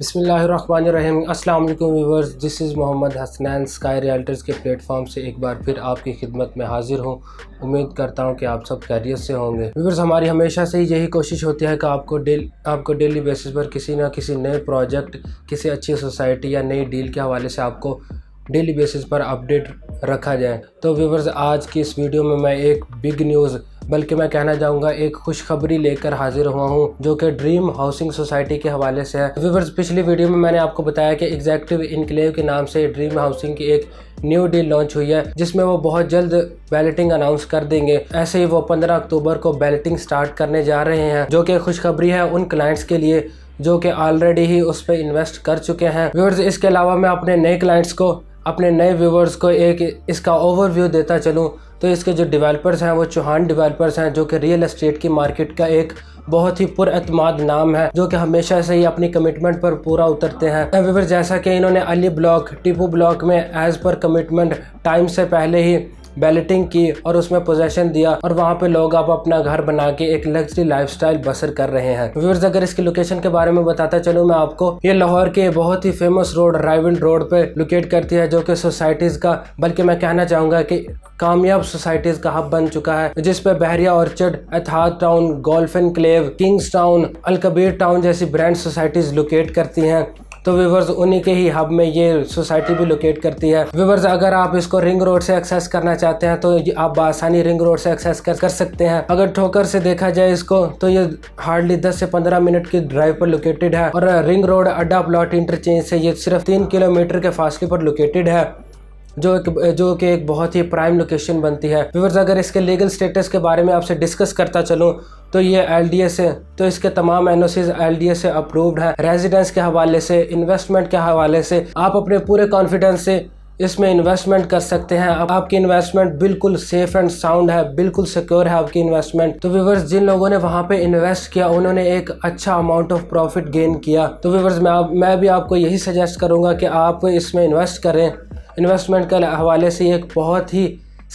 बसमीम अस्सलाम वालेकुम viewers this is Mohammad Hasnain Sky Realtors के प्लेटफॉर्म से एक बार फिर आपकी खिदमत में हाजिर हूँ उम्मीद करता हूँ कि आप सब कैरियर से होंगे व्यूवर्स हमारी हमेशा से ही यही कोशिश होती है कि आपको डेल आपको डेली बेसिस पर किसी ना किसी नए प्रोजेक्ट किसी अच्छी सोसाइटी या नई डील के हवाले से आपको डेली बेसिस पर अपडेट रखा जाए तो व्यूवर्स आज की इस वीडियो में मैं एक बिग न्यूज़ बल्कि मैं कहना चाहूँगा एक खुशखबरी लेकर हाजिर हुआ हूँ जो कि ड्रीम हाउसिंग सोसाइटी के हवाले से है व्यूवर्स पिछली वीडियो में मैंने आपको बताया कि एग्जैक्टिव इनक्लेव के नाम से ड्रीम हाउसिंग की एक न्यू डील लॉन्च हुई है जिसमें वो बहुत जल्द बैलेटिंग अनाउंस कर देंगे ऐसे ही वो 15 अक्टूबर को बैलेटिंग स्टार्ट करने जा रहे हैं जो कि खुशखबरी है उन क्लाइंट्स के लिए जो कि ऑलरेडी ही उस पर इन्वेस्ट कर चुके हैं व्यूअर्स इसके अलावा मैं अपने नए क्लाइंट्स को अपने नए व्यूवर्स को एक इसका ओवरव्यू देता चलूँ तो इसके जो डेवलपर्स हैं वो चौहान डेवलपर्स हैं जो कि रियल एस्टेट की मार्केट का एक बहुत ही पुरमाद नाम है जो कि हमेशा से ही अपनी कमिटमेंट पर पूरा उतरते हैं व्यूवर तो जैसा कि इन्होंने अली ब्लॉक टिपू ब्लॉक में एज़ पर कमिटमेंट टाइम से पहले ही बैलेटिंग की और उसमें पोजेशन दिया और वहाँ पे लोग अब अपना घर बना के एक लग्जरी लाइफ बसर कर रहे हैं व्यूअर्स अगर इसकी लोकेशन के बारे में बताता चलू मैं आपको ये लाहौर के बहुत ही फेमस रोड राइवन रोड पे लोकेट करती है जो कि सोसाइटीज का बल्कि मैं कहना चाहूंगा कि कामयाब सोसाइटीज का हब बन चुका है जिसपे Bahria Orchard Etihad Town Golf Clave Kings Town Alkabir Town जैसी ब्रांड सोसाइटीज लोकेट करती हैं तो व्यूवर्स उन्हीं के ही हब में ये सोसाइटी भी लोकेट करती है व्यूवर्स अगर आप इसको रिंग रोड से एक्सेस करना चाहते हैं तो आप आसानी रिंग रोड से एक्सेस कर, कर सकते हैं अगर ठोकर से देखा जाए इसको तो ये हार्डली दस से पंद्रह मिनट की ड्राइव पर लोकेटेड है और रिंग रोड अड्डा प्लॉट इंटरचेंज से ये सिर्फ तीन किलोमीटर के फासले पर लोकेटेड है जो एक जो कि एक बहुत ही प्राइम लोकेशन बनती है व्यूवर्स अगर इसके लीगल स्टेटस के बारे में आपसे डिस्कस करता चलूँ तो ये एल डी से तो इसके तमाम N O Cs L D से अप्रूव्ड है रेजिडेंस के हवाले से इन्वेस्टमेंट के हवाले से आप अपने पूरे कॉन्फिडेंस से इसमें इन्वेस्टमेंट कर सकते हैं अब आपकी इन्वेस्टमेंट बिल्कुल सेफ एंड साउंड है बिल्कुल सिक्योर है आपकी इन्वेस्टमेंट तो व्यूवर्स जिन लोगों ने वहाँ पे इन्वेस्ट किया उन्होंने एक अच्छा अमाउंट ऑफ प्रॉफिट गेन किया तो व्यूवर्स मैं मैं भी आपको यही सजेस्ट करूँगा कि आप इसमें इन्वेस्ट करें इन्वेस्टमेंट के हवाले से एक बहुत ही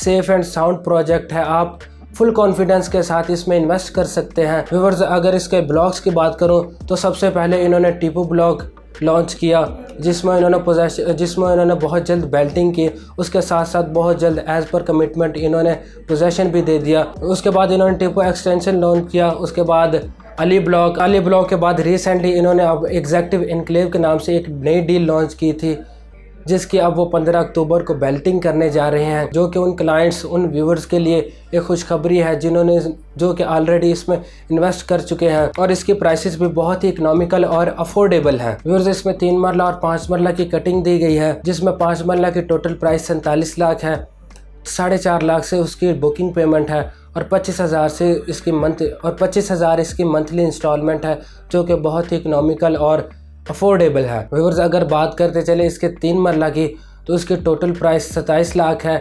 सेफ़ एंड साउंड प्रोजेक्ट है आप फुल कॉन्फिडेंस के साथ इसमें इन्वेस्ट कर सकते हैं व्यूवर्स अगर इसके ब्लॉग्स की बात करूं तो सबसे पहले इन्होंने टीपू ब्लॉग लॉन्च किया जिसमें इन्होंने पोजेश जिसमें इन्होंने बहुत जल्द बेल्टिंग की उसके साथ साथ बहुत जल्द एज़ पर कमिटमेंट इन्होंने पोजेशन भी दे दिया उसके बाद इन्होंने टीपू एक्सटेंशन लॉन्च किया उसके बाद अली ब्लॉक अली ब्लॉक के बाद रिसेंटली इन्होंने अब एग्जैक्टिव इनक्लेव के नाम से एक नई डील लॉन्च की थी जिसकी अब वो 15 अक्टूबर को बेल्टिंग करने जा रहे हैं जो कि उन क्लाइंट्स उन व्यूवर्स के लिए एक खुशखबरी है जिन्होंने जो कि ऑलरेडी इसमें इन्वेस्ट कर चुके हैं और इसकी प्राइसेस भी बहुत ही इकोनॉमिकल और अफोर्डेबल हैं व्यूवर्स इसमें तीन मरला और पाँच मरला की कटिंग दी गई है जिसमें पाँच मरला की टोटल प्राइस सैंतालीस लाख है साढ़े चार लाख से उसकी बुकिंग पेमेंट है और पच्चीस हज़ार से इसकी मंथ और पच्चीस हज़ार इसकी मंथली इंस्टॉलमेंट है जो कि बहुत ही इकनॉमिकल और अफोर्डेबल है व्यूवर्स अगर बात करते चले इसके तीन मरला की तो इसके टोटल प्राइस सत्ताईस लाख है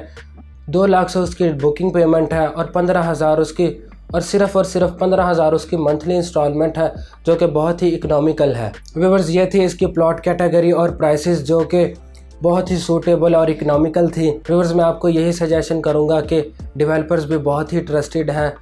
दो लाख से उसकी बुकिंग पेमेंट है और पंद्रह हज़ार उसकी और सिर्फ और सिर्फ पंद्रह हज़ार उसकी मंथली इंस्टॉलमेंट है जो कि बहुत ही इकनॉमिकल है व्यूवर्स ये थी इसकी प्लॉट कैटेगरी और प्राइसेस जो कि बहुत ही सूटेबल और इकनॉमिकल थी व्यूवर्स मैं आपको यही सजेशन करूँगा कि डिवेलपर्स भी बहुत ही ट्रस्टेड हैं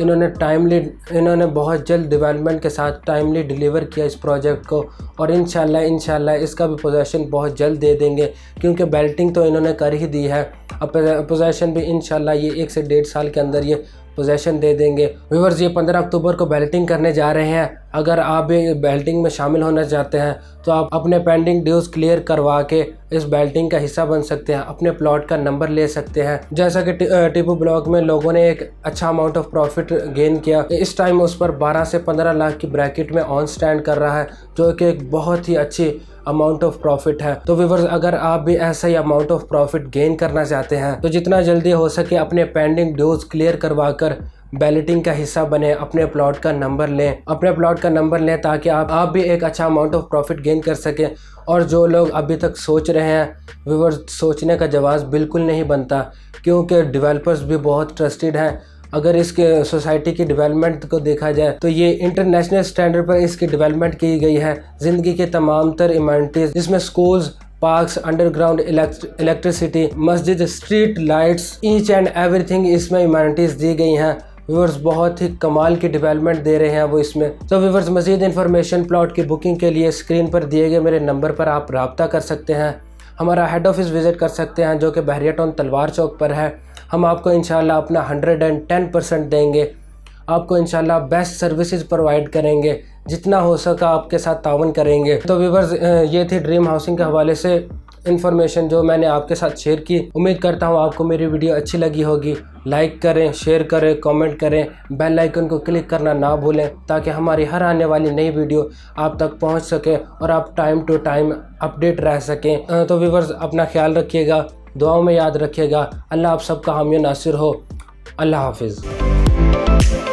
इन्होंने टाइमली इन्होंने बहुत जल्द डेवलपमेंट के साथ टाइमली डिलीवर किया इस प्रोजेक्ट को और इन इन इसका भी पोजेसन बहुत जल्द दे देंगे क्योंकि बेल्टिंग तो इन्होंने कर ही दी है अब पोजेसन भी इन ये एक से डेढ़ साल के अंदर ये पोजेसन दे देंगे व्यूवर्स ये पंद्रह अक्टूबर को बेल्टिंग करने जा रहे हैं अगर आप भी बेल्टिंग में शामिल होना चाहते हैं तो आप अपने पेंडिंग ड्यूज क्लियर करवा के इस बेल्टिंग का हिस्सा बन सकते हैं अपने प्लॉट का नंबर ले सकते हैं जैसा कि टिपू ब्लॉक में लोगों ने एक अच्छा अमाउंट ऑफ प्रॉफिट गेन किया इस टाइम उस पर 12 से 15 लाख की ब्रैकेट में ऑन स्टैंड कर रहा है जो कि एक बहुत ही अच्छी अमाउंट ऑफ प्रॉफिट है तो व्यूवर्स अगर आप भी ऐसा ही अमाउंट ऑफ प्रॉफिट गेन करना चाहते हैं तो जितना जल्दी हो सके अपने पेंडिंग ड्यूज क्लियर करवा कर बैलेटिंग का हिस्सा बने अपने प्लॉट का नंबर लें अपने प्लॉट का नंबर लें ताकि आप आप भी एक अच्छा अमाउंट ऑफ प्रॉफिट गेन कर सकें और जो लोग अभी तक सोच रहे हैं व्यूवर सोचने का जवाब बिल्कुल नहीं बनता क्योंकि डिवेलपर्स भी बहुत ट्रस्टेड हैं अगर इसके सोसाइटी की डेवलपमेंट को देखा जाए तो ये इंटरनेशनल स्टैंडर्ड पर इसकी डेवलपमेंट की गई है ज़िंदगी के तमाम तर इमारतीज़ जिसमें स्कूल्स पार्क्स अंडरग्राउंड इलेक्ट्रिसिटी मस्जिद street lights each and everything इसमें इमारतीज़ दी गई हैं व्यूवर्स बहुत ही कमाल की डेवलपमेंट दे रहे हैं वो इसमें तो व्यूवर्स मजीद इन्फॉर्मेशन प्लॉट की बुकिंग के लिए स्क्रीन पर दिए गए मेरे नंबर पर आप रबता कर सकते हैं हमारा हेड ऑफिस विज़िट कर सकते हैं जो कि बहरिया टाउन तलवार चौक पर है हम आपको इन अपना हंड्रेड एंड टेन परसेंट देंगे आपको इनशाला बेस्ट सर्विसेज प्रोवाइड करेंगे जितना हो सका आपके साथ तावन करेंगे तो व्यूवर्स ये थी ड्रीम हाउसिंग के हवाले से इन्फॉर्मेशन जो मैंने आपके साथ शेयर की उम्मीद करता हूँ आपको मेरी वीडियो अच्छी लगी होगी लाइक करें शेयर करें कमेंट करें बेल आइकन को क्लिक करना ना भूलें ताकि हमारी हर आने वाली नई वीडियो आप तक पहुँच सके और आप टाइम टू टाइम अपडेट रह सकें तो व्यूवर्स अपना ख्याल रखिएगा दुआओं में याद रखिएगा अल्लाह आप सबका हामी नासिर हो अल्लाह हाफिज़